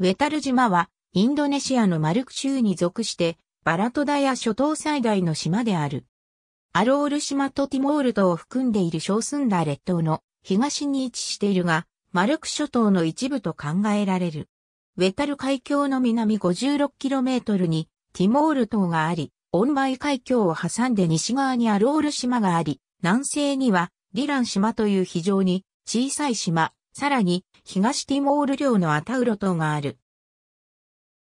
ウェタル島は、インドネシアのマルク州に属して、バラトダヤ諸島最大の島である。アロール島とティモール島を含んでいる小スンダー列島の東に位置しているが、マルク諸島の一部と考えられる。ウェタル海峡の南 56km にティモール島があり、オンバイ海峡を挟んで西側にアロール島があり、南西にはリラン島という非常に小さい島、さらに、東ティモール領のアタウロ島がある。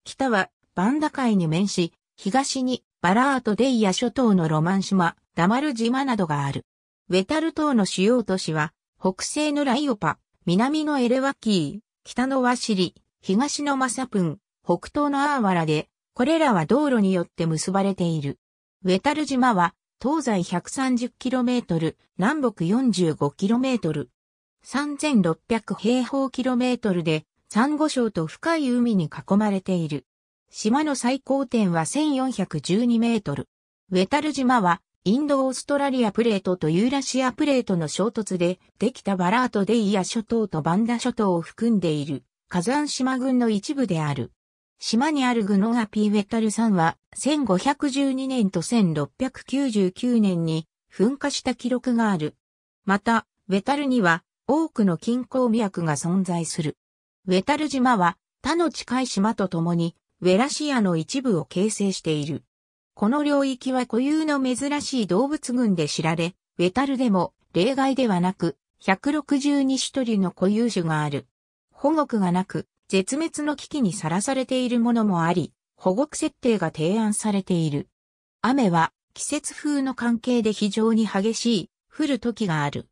北は、バンダ海に面し、東に、バラート・デイヤ諸島のロマン島、ダマル島などがある。ウェタル島の主要都市は、北西のライオパ、南のエレワキー、北のワシリ、東のマサプン、北東のアーワラで、これらは道路によって結ばれている。ウェタル島は、東西 130km、南北 45km、3600平方キロメートルで、サンゴ礁と深い海に囲まれている。島の最高点は1412メートル。ウェタル島は、インドオーストラリアプレートとユーラシアプレートの衝突で、できたバラートデイヤ諸島とバンダ諸島を含んでいる、火山島群の一部である。島にあるグノアピーウェタル山は、1512年と1699年に噴火した記録がある。また、ウェタルには多くの近郊脈が存在する。ウェタル島は他の近い島と共にウェラシアの一部を形成している。この領域は固有の珍しい動物群で知られ、ウェタルでも例外ではなく、162種類の固有種がある。保護区がなく、絶滅の危機にさらされているものもあり、保護区設定が提案されている。雨は季節風の関係で非常に激しい、降る時がある。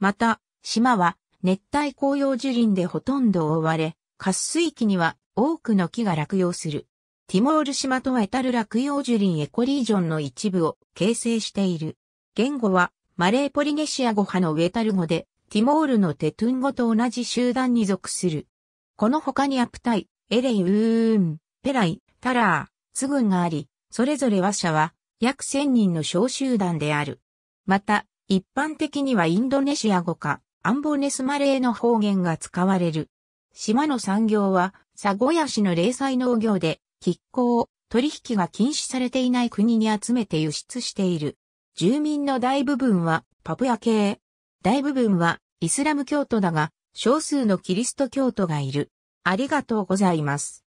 また、島は熱帯紅葉樹林でほとんど覆われ、滑水期には多くの木が落葉する。ティモール島とはタル落葉樹林エコリージョンの一部を形成している。言語はマレーポリネシア語派のウエタル語で、ティモールのテトゥン語と同じ集団に属する。この他にアプタイ、エレイウーン、ペライ、タラー、ツグンがあり、それぞれ話者は約1000人の小集団である。また、一般的にはインドネシア語か、アンボネスマレーの方言が使われる。島の産業は、サゴヤ市の零細農業で、喫抗、取引が禁止されていない国に集めて輸出している。住民の大部分はパプア系。大部分はイスラム教徒だが、少数のキリスト教徒がいる。ありがとうございます。